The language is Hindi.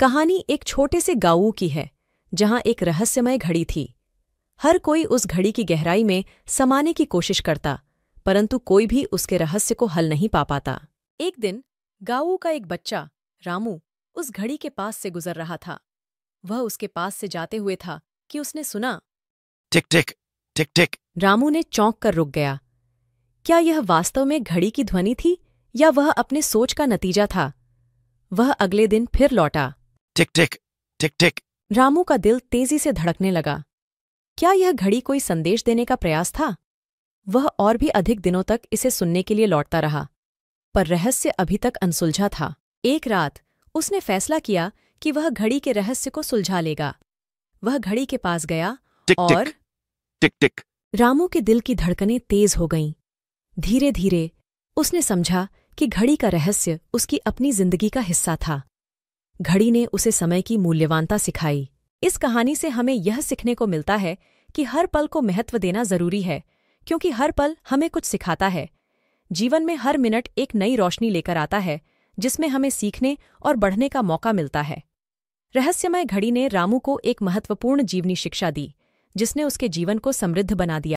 कहानी एक छोटे से गाऊ की है जहां एक रहस्यमय घड़ी थी हर कोई उस घड़ी की गहराई में समाने की कोशिश करता परंतु कोई भी उसके रहस्य को हल नहीं पा पाता एक दिन गाऊ का एक बच्चा रामू उस घड़ी के पास से गुजर रहा था वह उसके पास से जाते हुए था कि उसने सुना टिक टिक टिक टिक रामू ने चौंक कर रुक गया क्या यह वास्तव में घड़ी की ध्वनि थी या वह अपने सोच का नतीजा था वह अगले दिन फिर लौटा टिक टिक टिक टिक रामू का दिल तेजी से धड़कने लगा क्या यह घड़ी कोई संदेश देने का प्रयास था वह और भी अधिक दिनों तक इसे सुनने के लिए लौटता रहा पर रहस्य अभी तक अनसुलझा था एक रात उसने फैसला किया कि वह घड़ी के रहस्य को सुलझा लेगा वह घड़ी के पास गया टिक, और टिक टिक रामू के दिल की धड़कनें तेज हो गईं धीरे धीरे उसने समझा कि घड़ी का रहस्य उसकी अपनी जिंदगी का हिस्सा था घड़ी ने उसे समय की मूल्यवानता सिखाई इस कहानी से हमें यह सीखने को मिलता है कि हर पल को महत्व देना जरूरी है क्योंकि हर पल हमें कुछ सिखाता है जीवन में हर मिनट एक नई रोशनी लेकर आता है जिसमें हमें सीखने और बढ़ने का मौका मिलता है रहस्यमय घड़ी ने रामू को एक महत्वपूर्ण जीवनी शिक्षा दी जिसने उसके जीवन को समृद्ध बना दिया